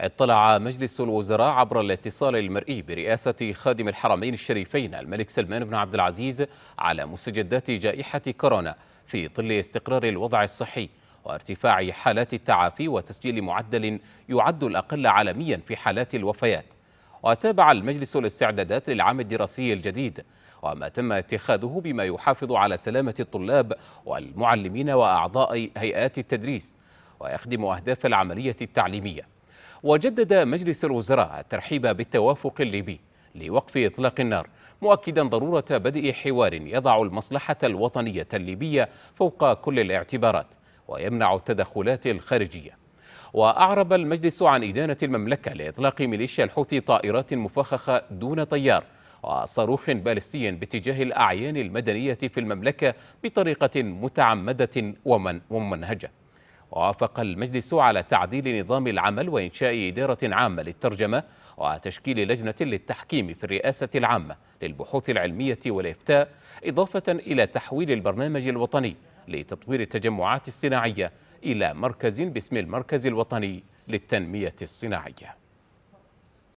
اطلع مجلس الوزراء عبر الاتصال المرئي برئاسة خادم الحرمين الشريفين الملك سلمان بن عبد العزيز على مستجدات جائحة كورونا في ظل استقرار الوضع الصحي وارتفاع حالات التعافي وتسجيل معدل يعد الأقل عالميا في حالات الوفيات وتابع المجلس الاستعدادات للعام الدراسي الجديد وما تم اتخاذه بما يحافظ على سلامة الطلاب والمعلمين وأعضاء هيئات التدريس ويخدم أهداف العملية التعليمية وجدد مجلس الوزراء الترحيب بالتوافق الليبي لوقف إطلاق النار مؤكدا ضرورة بدء حوار يضع المصلحة الوطنية الليبية فوق كل الاعتبارات ويمنع التدخلات الخارجية وأعرب المجلس عن إدانة المملكة لإطلاق ميليشيا الحوثي طائرات مفخخة دون طيار وصاروخ بالستي باتجاه الأعيان المدنية في المملكة بطريقة متعمدة ومنهجة ووافق المجلس على تعديل نظام العمل وإنشاء إدارة عامة للترجمة وتشكيل لجنة للتحكيم في الرئاسة العامة للبحوث العلمية والإفتاء إضافة إلى تحويل البرنامج الوطني لتطوير التجمعات الصناعية إلى مركز باسم المركز الوطني للتنمية الصناعية